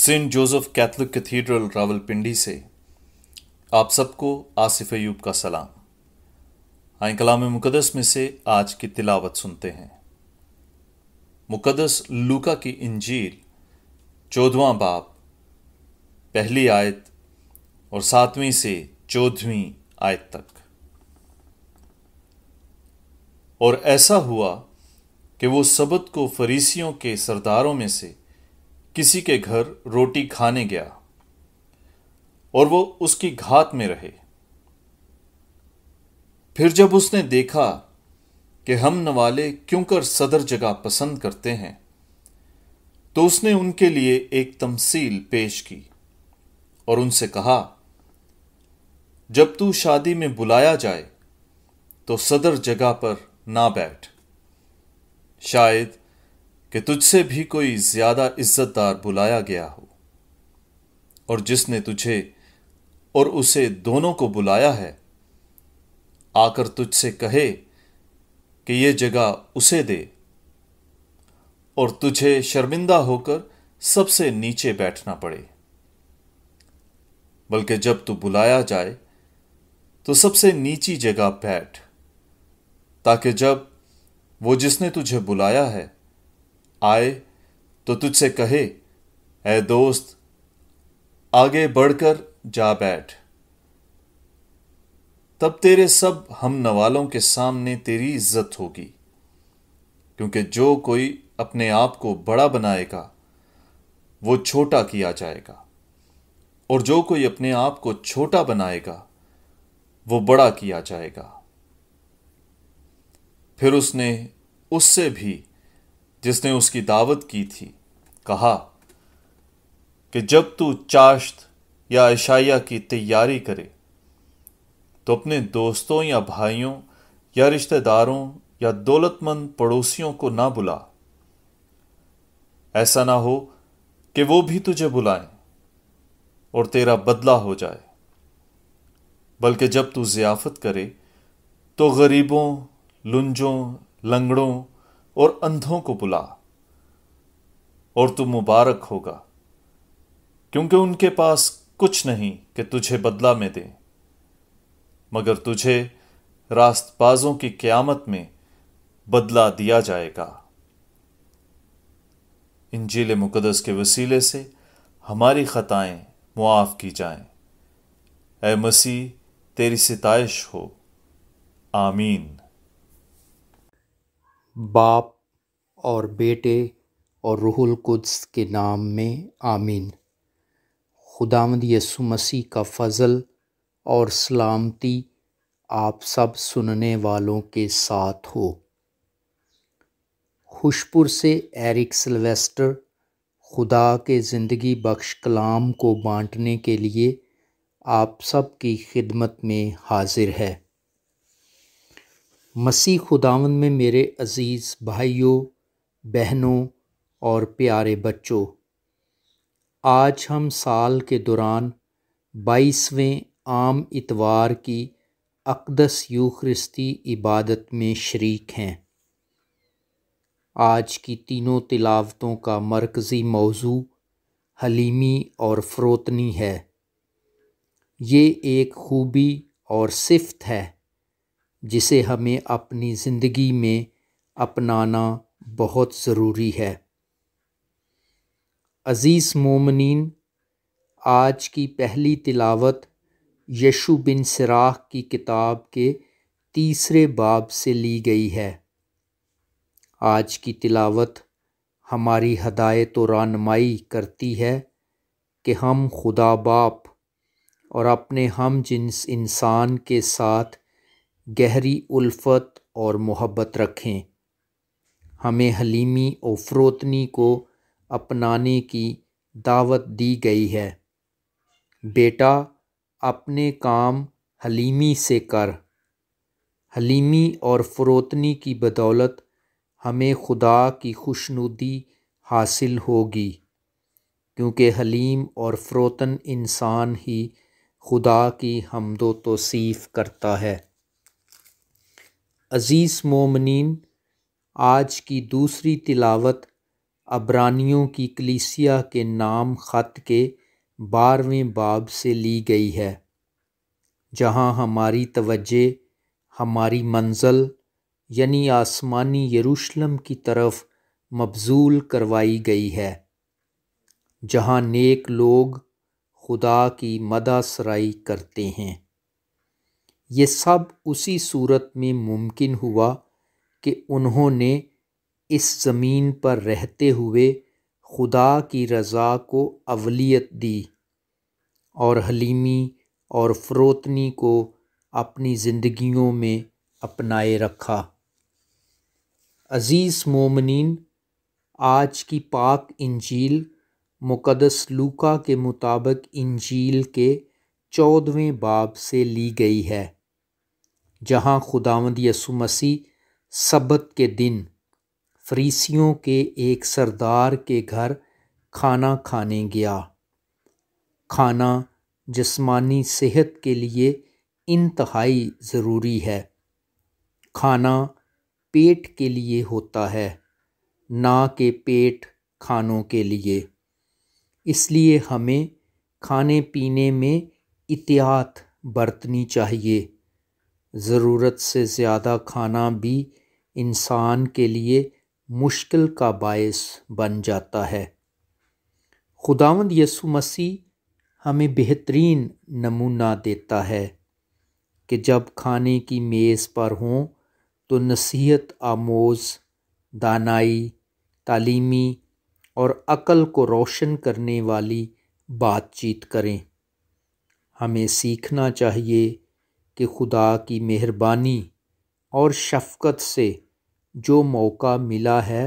Saint Joseph Catholic cathedral Rawalpindi से आप सबको आसिफ अयूब का सलाम आई कलाम मुकदस में से आज की तिलावत सुनते हैं मुकदस लूका की इंजील चौदवा बाप पहली आयत और सातवीं से चौदहवीं आयत तक और ऐसा हुआ कि वो सबत को फरीसियों के सरदारों में से किसी के घर रोटी खाने गया और वो उसकी घात में रहे फिर जब उसने देखा कि हम नवाले क्यों कर सदर जगह पसंद करते हैं तो उसने उनके लिए एक तमसील पेश की और उनसे कहा जब तू शादी में बुलाया जाए तो सदर जगह पर ना बैठ शायद कि तुझसे भी कोई ज्यादा इज्जतदार बुलाया गया हो और जिसने तुझे और उसे दोनों को बुलाया है आकर तुझसे कहे कि ये जगह उसे दे और तुझे शर्मिंदा होकर सबसे नीचे बैठना पड़े बल्कि जब तू बुलाया जाए तो सबसे नीची जगह बैठ ताकि जब वो जिसने तुझे बुलाया है आए तो तुझसे कहे ए दोस्त आगे बढ़कर जा बैठ तब तेरे सब हम नवालों के सामने तेरी इज्जत होगी क्योंकि जो कोई अपने आप को बड़ा बनाएगा वो छोटा किया जाएगा और जो कोई अपने आप को छोटा बनाएगा वो बड़ा किया जाएगा फिर उसने उससे भी जिसने उसकी दावत की थी कहा कि जब तू चाश्त या अशाइया की तैयारी करे तो अपने दोस्तों या भाइयों या रिश्तेदारों या दौलतमंद पड़ोसियों को ना बुला ऐसा ना हो कि वो भी तुझे बुलाएं और तेरा बदला हो जाए बल्कि जब तू ज़ियाफ़त करे तो गरीबों लुंजों लंगड़ों और अंधों को बुला और तू मुबारक होगा क्योंकि उनके पास कुछ नहीं कि तुझे बदला में दें मगर तुझे रास्तबाजों की क्यामत में बदला दिया जाएगा इंजील मुकदस के वसीले से हमारी ख़ताएं मुआफ़ की जाएं। ए मसीह तेरी सितश हो आमीन बाप और बेटे और रुहुल कुद्स के नाम में आमीन खुदामद यसु मसीह का फ़ज़ल और सलामती आप सब सुनने वालों के साथ हो खुशपुर से एरिक सिल्वेस्टर खुदा के ज़िंदगी बख्श कलाम को बांटने के लिए आप सब की खिदमत में हाजिर है मसी खुदावन में मेरे अज़ीज़ भाइयों बहनों और प्यारे बच्चों आज हम साल के दौरान बाईसवें आम इतवार की अकदस यूख्रिस्ती इबादत में शरीक हैं आज की तीनों तिलावतों का मरकज़ी मौजू हलीमी और फ़रोतनी है ये एक खूबी और सिफ्त है जिसे हमें अपनी ज़िंदगी में अपनाना बहुत ज़रूरी है अज़ीज़ मोमिन आज की पहली तिलावत यशु बिन सराह की किताब के तीसरे बाब से ली गई है आज की तिलावत हमारी हदायत और रानमाई करती है कि हम खुदा बाप और अपने हम जिन्स इंसान के साथ गहरी उल्फत और मोहब्बत रखें हमें हलीमी और फ़रोतनी को अपनाने की दावत दी गई है बेटा अपने काम हलीमी से कर हलीमी और फ़रोतनी की बदौलत हमें खुदा की खुशनुदी हासिल होगी क्योंकि हलीम और फ़रोतन इंसान ही खुदा की हमदो तोसीफ़ करता है अज़ीज़ मोमनिन आज की दूसरी तिलावत अब्रानियों की कलीसिया के नाम ख़त के बारहवें बाब से ली गई है जहां हमारी तवज्जे हमारी मंजिल यानी आसमानी यरूशलम की तरफ मबजूल करवाई गई है जहां नेक लोग खुदा की मदा सराई करते हैं ये सब उसी सूरत में मुमकिन हुआ कि उन्होंने इस ज़मीन पर रहते हुए खुदा की रज़ा को अवलियत दी और हलीमी और फ़रोतनी को अपनी ज़िंदगियों में अपनाए रखा अज़ीज़ मोमन आज की पाक इंजील मुकदस लूका के मुताबिक इंजील के चौदहवें बाब से ली गई है जहाँ खुदावंद यसु मसीह सबत के दिन फरीसियों के एक सरदार के घर खाना खाने गया खाना जिस्मानी सेहत के लिए इंतहाई ज़रूरी है खाना पेट के लिए होता है ना के पेट खानों के लिए इसलिए हमें खाने पीने में इतियात बरतनी चाहिए ज़रूरत से ज़्यादा खाना भी इंसान के लिए मुश्किल का बायस बन जाता है खुदावंद यसु मसीह हमें बेहतरीन नमूना देता है कि जब खाने की मेज़ पर हों तो नसीहत आमोज दानाई तालीमी और अकल को रोशन करने वाली बातचीत करें हमें सीखना चाहिए कि खुदा की मेहरबानी और शफ़क़त से जो मौका मिला है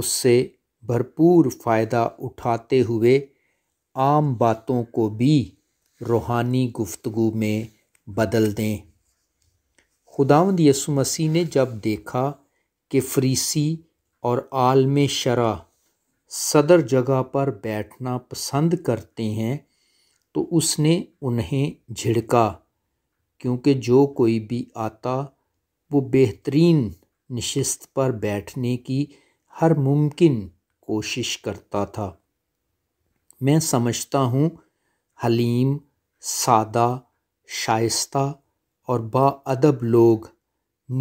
उससे भरपूर फ़ायदा उठाते हुए आम बातों को भी रूहानी गुफ्तु में बदल दें खुदावंद यसु मसीह ने जब देखा कि फ्रीसी और आलम शरा सदर जगह पर बैठना पसंद करते हैं तो उसने उन्हें झिड़का क्योंकि जो कोई भी आता वो बेहतरीन नशस्त पर बैठने की हर मुमकिन कोशिश करता था मैं समझता हूँ हलीम सादा शाइस्ता और बाअदब लोग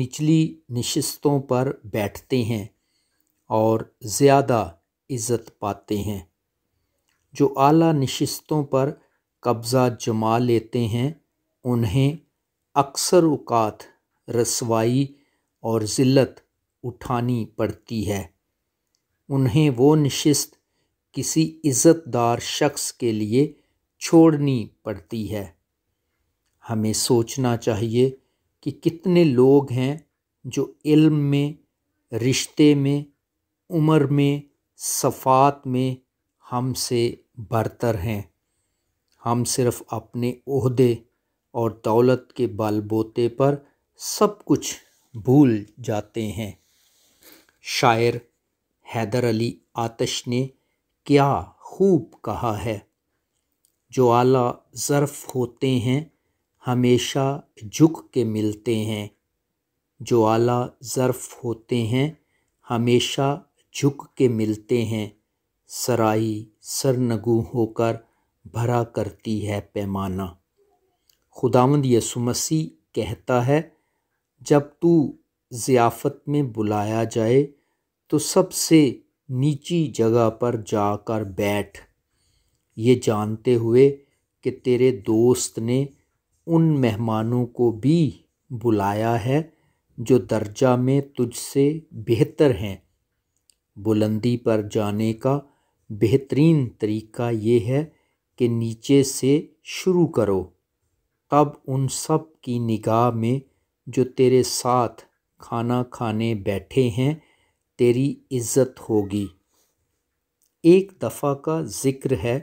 निचली नशस्तों पर बैठते हैं और ज़्यादा इज़्ज़त पाते हैं जो आला नशस्तों पर कब्ज़ा जमा लेते हैं उन्हें अक्सर उकात रसवाई और ज़िल्लत उठानी पड़ती है उन्हें वो नशस्त किसी इज़्ज़तदार शख्स के लिए छोड़नी पड़ती है हमें सोचना चाहिए कि कितने लोग हैं जो इल्म में रिश्ते में उम्र में सफ़ात में हमसे बरतर हैं हम सिर्फ़ अपने अहदे और दौलत के बोते पर सब कुछ भूल जाते हैं शायर हैदर अली आतश ने क्या खूब कहा है जो आला ज़र्फ़ होते हैं हमेशा झुक के मिलते हैं जो आला ज़र्फ़ होते हैं हमेशा झुक के मिलते हैं सराई सरनगु होकर भरा करती है पैमाना खुदावंद यसु मसीह कहता है जब तू ज़ियाफ़त में बुलाया जाए तो सबसे नीची जगह पर जाकर बैठ ये जानते हुए कि तेरे दोस्त ने उन मेहमानों को भी बुलाया है जो दर्जा में तुझसे बेहतर हैं बुलंदी पर जाने का बेहतरीन तरीका ये है कि नीचे से शुरू करो तब उन सब की निगाह में जो तेरे साथ खाना खाने बैठे हैं तेरी इज्जत होगी एक दफ़ा का ज़िक्र है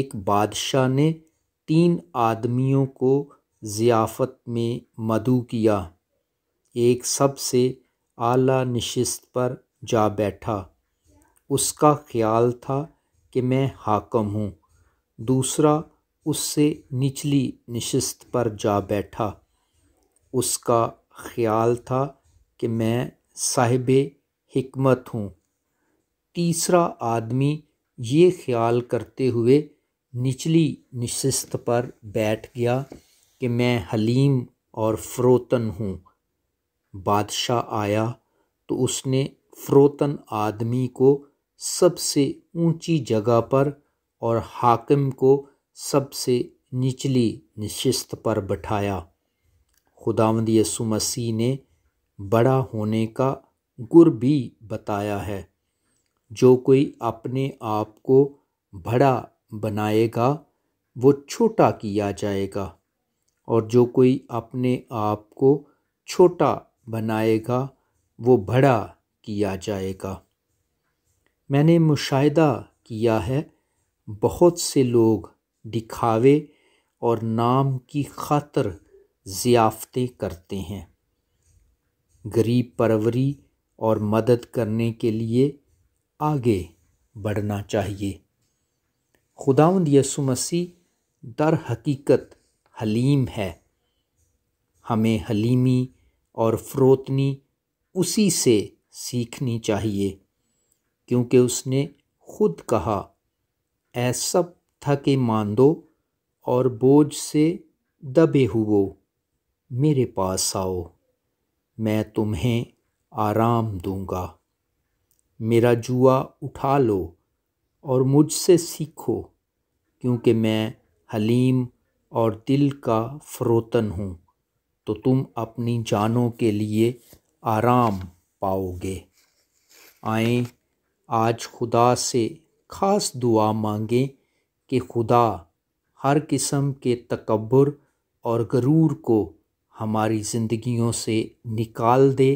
एक बादशाह ने तीन आदमियों को ज़ियाफ़त में मधु किया एक सबसे आला नशस्त पर जा बैठा उसका ख्याल था कि मैं हाकम हूँ दूसरा उससे निचली नशस्त पर जा बैठा उसका ख्याल था कि मैं साहिब हमत हूँ तीसरा आदमी ये ख्याल करते हुए निचली नशस्त पर बैठ गया कि मैं हलीम और फ्रोतन हूँ बादशाह आया तो उसने फ्रोतन आदमी को सबसे ऊंची जगह पर और हाकिम को सबसे निचली निश्चित पर बैठाया खुदावंद यसु मसीह ने बड़ा होने का गुर भी बताया है जो कोई अपने आप को बड़ा बनाएगा वो छोटा किया जाएगा और जो कोई अपने आप को छोटा बनाएगा वो बड़ा किया जाएगा मैंने मुशाहिदा किया है बहुत से लोग दिखावे और नाम की खातर ज़ियाफ़तें करते हैं गरीब परवरी और मदद करने के लिए आगे बढ़ना चाहिए खुदावंद यसु मसीह दर हकीकत हलीम है हमें हलीमी और फ्रोतनी उसी से सीखनी चाहिए क्योंकि उसने खुद कहा ऐसा आस्था के मांदो और बोझ से दबे हुओ मेरे पास आओ मैं तुम्हें आराम दूंगा मेरा जुआ उठा लो और मुझसे सीखो क्योंकि मैं हलीम और दिल का फ़रोतन हूँ तो तुम अपनी जानों के लिए आराम पाओगे आए आज खुदा से खास दुआ मांगें कि खुदा हर किस्म के तकबर और गरूर को हमारी ज़िंदगियों से निकाल दे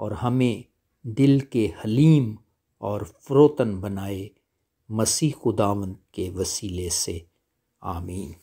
और हमें दिल के हलीम और फ्रोतन बनाए मसीह खुदावन के वसीले से आमीन